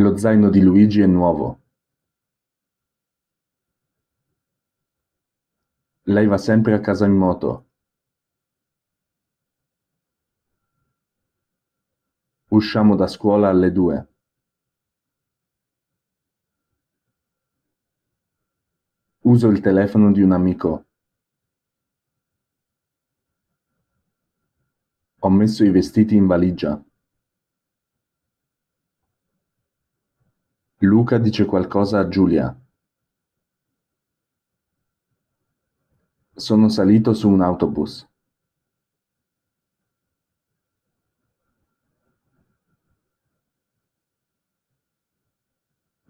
Lo zaino di Luigi è nuovo. Lei va sempre a casa in moto. Usciamo da scuola alle due. Uso il telefono di un amico. Ho messo i vestiti in valigia. Luca dice qualcosa a Giulia. Sono salito su un autobus.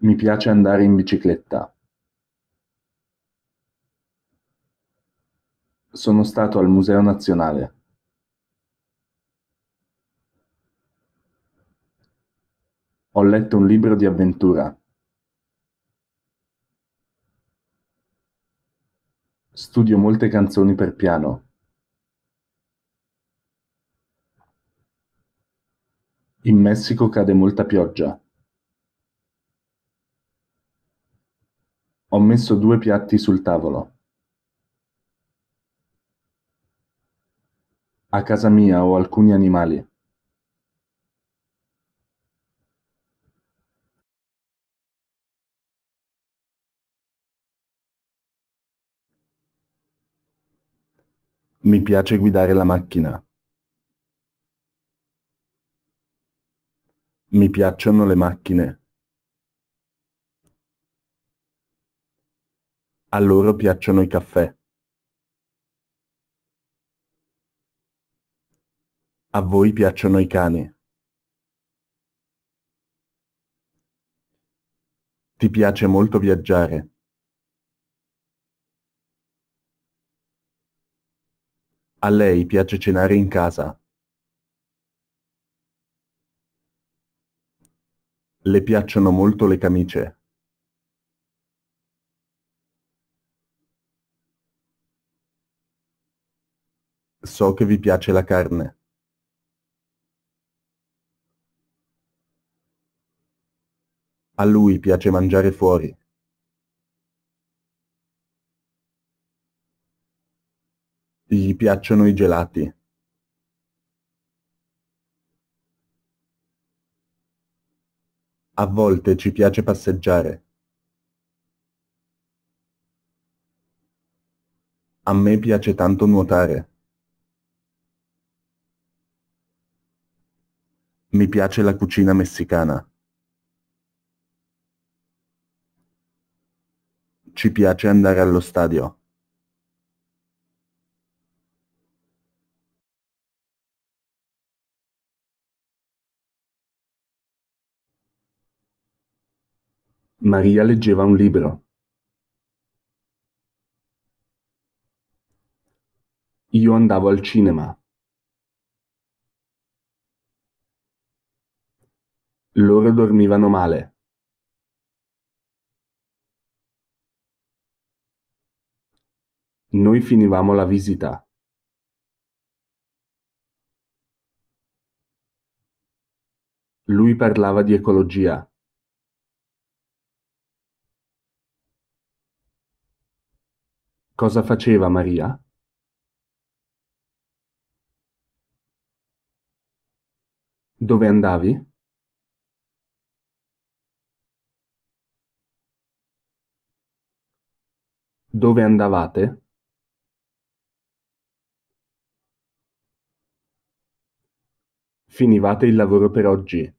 Mi piace andare in bicicletta. Sono stato al Museo Nazionale. Ho letto un libro di avventura. Studio molte canzoni per piano. In Messico cade molta pioggia. Ho messo due piatti sul tavolo. A casa mia ho alcuni animali. Mi piace guidare la macchina. Mi piacciono le macchine. A loro piacciono i caffè. A voi piacciono i cani. Ti piace molto viaggiare. A lei piace cenare in casa. Le piacciono molto le camicie. So che vi piace la carne. A lui piace mangiare fuori. Gli piacciono i gelati. A volte ci piace passeggiare. A me piace tanto nuotare. Mi piace la cucina messicana. Ci piace andare allo stadio. Maria leggeva un libro. Io andavo al cinema. Loro dormivano male. Noi finivamo la visita. Lui parlava di ecologia. Cosa faceva Maria? Dove andavi? Dove andavate? Finivate il lavoro per oggi.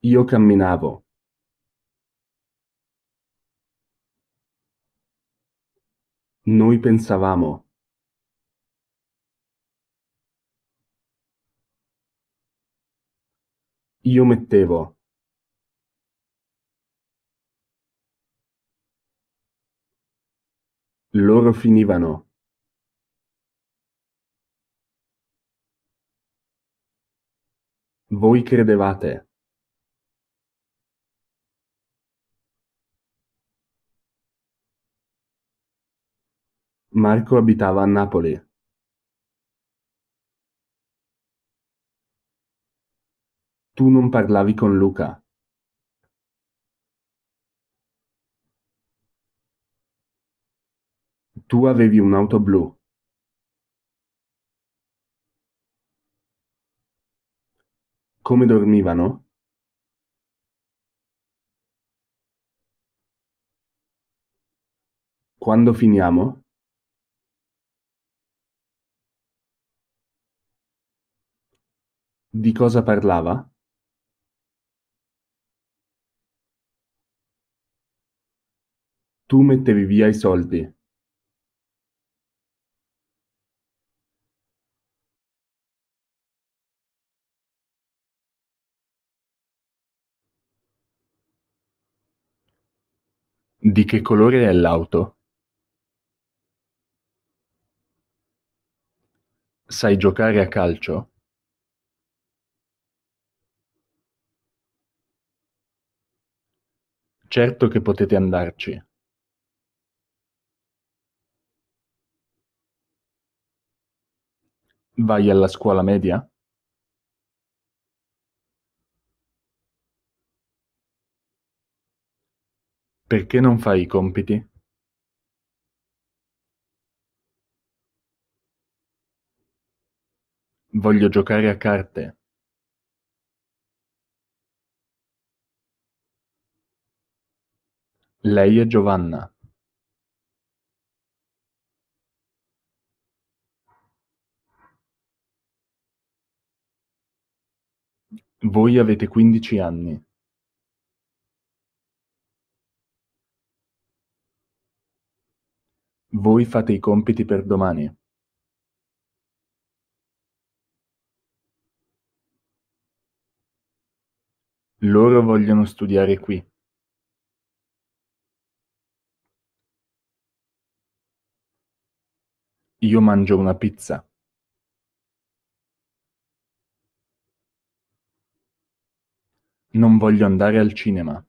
Io camminavo. Noi pensavamo. Io mettevo. Loro finivano. Voi credevate. Marco abitava a Napoli. Tu non parlavi con Luca. Tu avevi un'auto blu. Come dormivano? Quando finiamo? Di cosa parlava? Tu mettevi via i soldi. Di che colore è l'auto? Sai giocare a calcio? Certo che potete andarci. Vai alla scuola media? Perché non fai i compiti? Voglio giocare a carte. Lei è Giovanna. Voi avete quindici anni. Voi fate i compiti per domani. Loro vogliono studiare qui. Io mangio una pizza. Non voglio andare al cinema.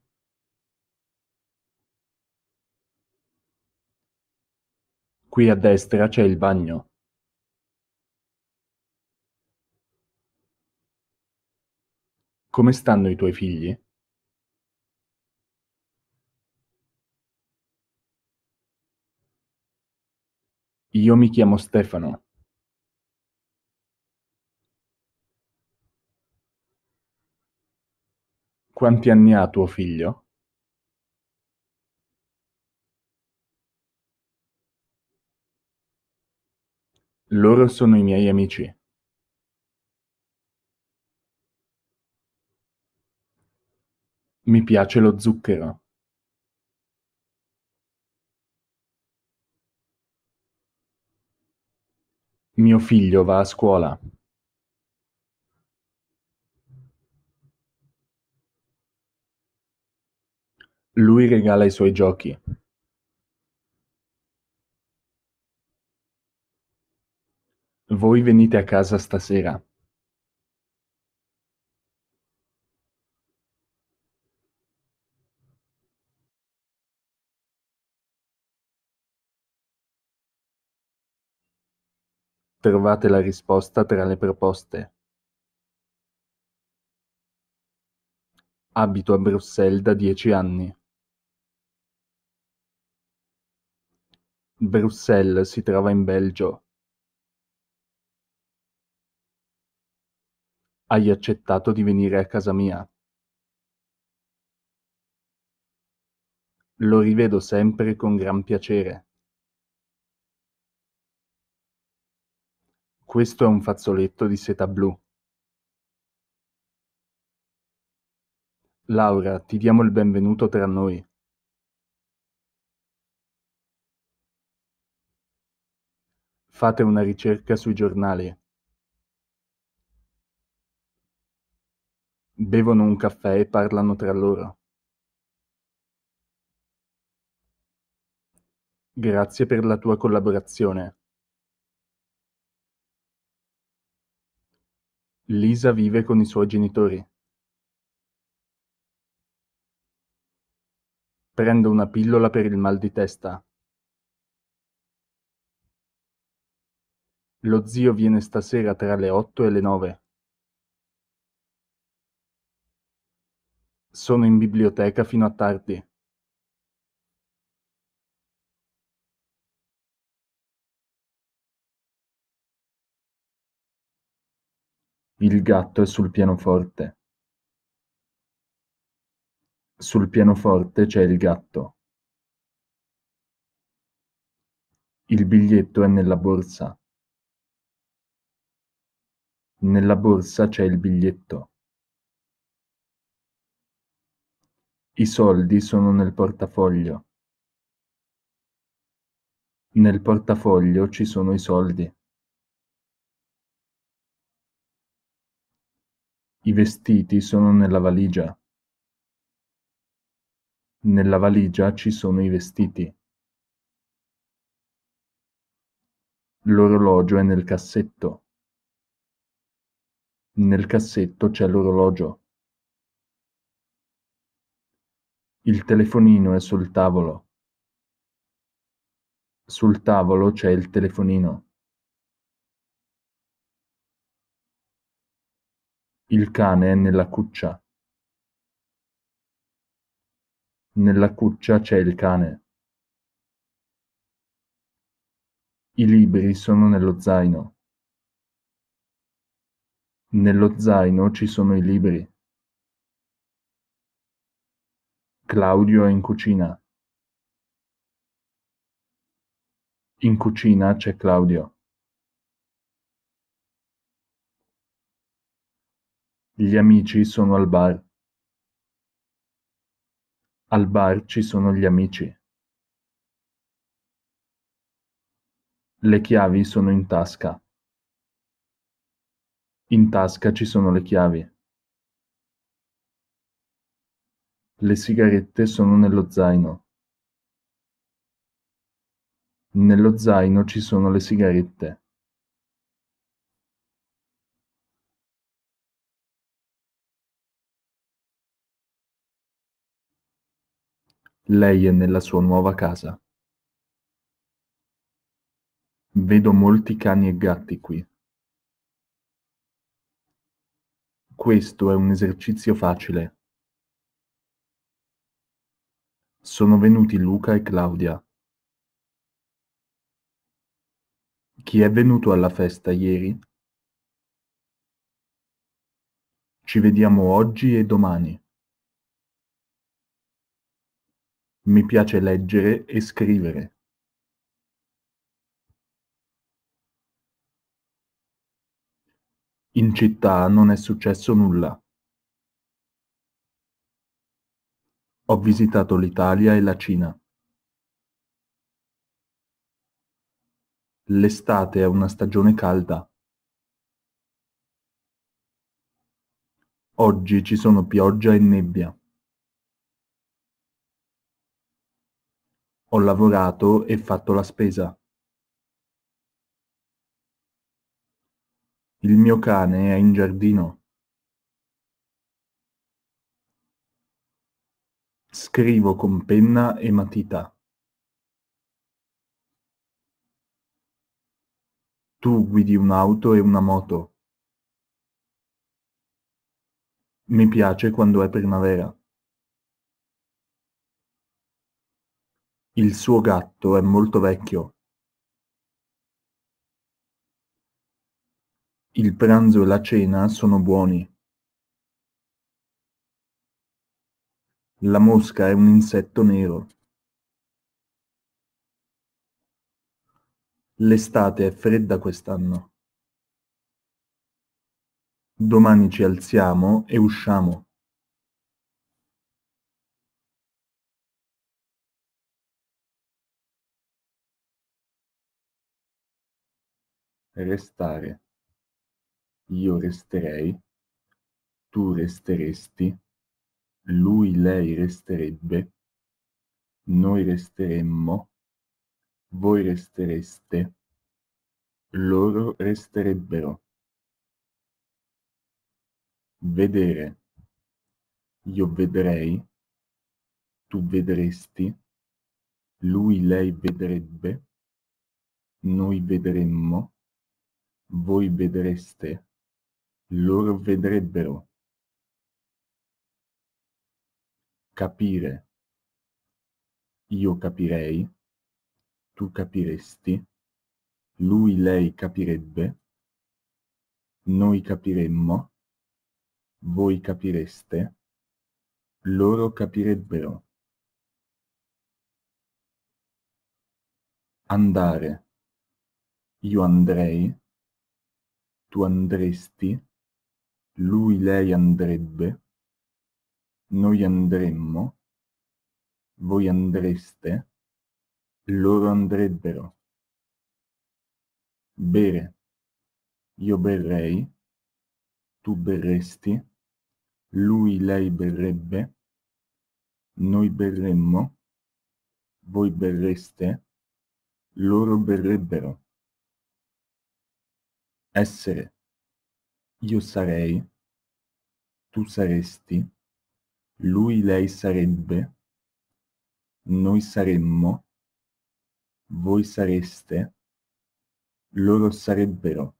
Qui a destra c'è il bagno. Come stanno i tuoi figli? Io mi chiamo Stefano. Quanti anni ha tuo figlio? Loro sono i miei amici. Mi piace lo zucchero. Mio figlio va a scuola. Lui regala i suoi giochi. Voi venite a casa stasera. Trovate la risposta tra le proposte. Abito a Bruxelles da dieci anni. Bruxelles si trova in Belgio. Hai accettato di venire a casa mia. Lo rivedo sempre con gran piacere. Questo è un fazzoletto di seta blu. Laura, ti diamo il benvenuto tra noi. Fate una ricerca sui giornali. Bevono un caffè e parlano tra loro. Grazie per la tua collaborazione. Lisa vive con i suoi genitori. Prendo una pillola per il mal di testa. Lo zio viene stasera tra le otto e le nove. Sono in biblioteca fino a tardi. Il gatto è sul pianoforte. Sul pianoforte c'è il gatto. Il biglietto è nella borsa. Nella borsa c'è il biglietto. I soldi sono nel portafoglio. Nel portafoglio ci sono i soldi. I vestiti sono nella valigia. Nella valigia ci sono i vestiti. L'orologio è nel cassetto. Nel cassetto c'è l'orologio. Il telefonino è sul tavolo. Sul tavolo c'è il telefonino. Il cane è nella cuccia. Nella cuccia c'è il cane. I libri sono nello zaino. Nello zaino ci sono i libri. Claudio è in cucina. In cucina c'è Claudio. Gli amici sono al bar. Al bar ci sono gli amici. Le chiavi sono in tasca. In tasca ci sono le chiavi. Le sigarette sono nello zaino. Nello zaino ci sono le sigarette. Lei è nella sua nuova casa. Vedo molti cani e gatti qui. Questo è un esercizio facile. Sono venuti Luca e Claudia. Chi è venuto alla festa ieri? Ci vediamo oggi e domani. Mi piace leggere e scrivere. In città non è successo nulla. Ho visitato l'Italia e la Cina. L'estate è una stagione calda. Oggi ci sono pioggia e nebbia. Ho lavorato e fatto la spesa. Il mio cane è in giardino. Scrivo con penna e matita. Tu guidi un'auto e una moto. Mi piace quando è primavera. Il suo gatto è molto vecchio. Il pranzo e la cena sono buoni. La mosca è un insetto nero. L'estate è fredda quest'anno. Domani ci alziamo e usciamo. restare. Io resterei, tu resteresti, lui, lei resterebbe, noi resteremmo, voi restereste, loro resterebbero. Vedere. Io vedrei, tu vedresti, lui, lei vedrebbe, noi vedremmo, voi vedreste, loro vedrebbero. Capire, io capirei, tu capiresti, lui, lei capirebbe, noi capiremmo, voi capireste, loro capirebbero. Andare. Io andrei, tu andresti, lui lei andrebbe, noi andremmo, voi andreste, loro andrebbero. Bere, io berrei, tu berresti, lui lei berrebbe, noi berremmo, voi berreste, loro berrebbero essere io sarei, tu saresti, lui lei sarebbe, noi saremmo, voi sareste, loro sarebbero.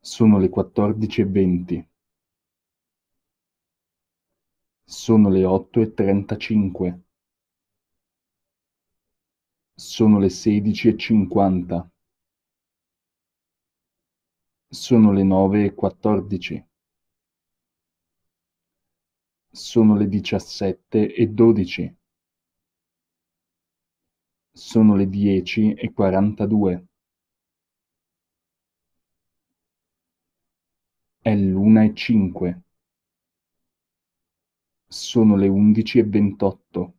Sono le 14.20. Sono le 8.35. Sono le sedici e cinquanta. Sono le nove e quattordici. Sono le diciassette e dodici. Sono le dieci e quarantadue. È l'una e cinque. Sono le undici e ventotto.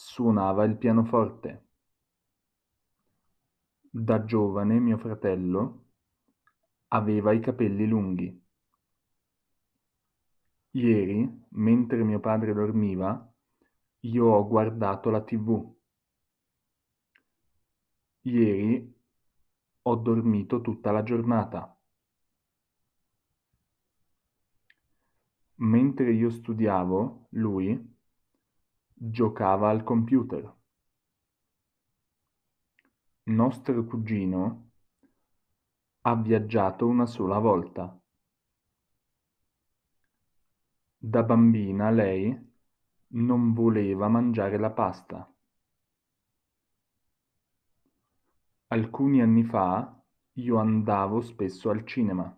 Suonava il pianoforte. Da giovane mio fratello aveva i capelli lunghi. Ieri, mentre mio padre dormiva, io ho guardato la tv. Ieri ho dormito tutta la giornata. Mentre io studiavo, lui Giocava al computer. Nostro cugino ha viaggiato una sola volta. Da bambina lei non voleva mangiare la pasta. Alcuni anni fa io andavo spesso al cinema.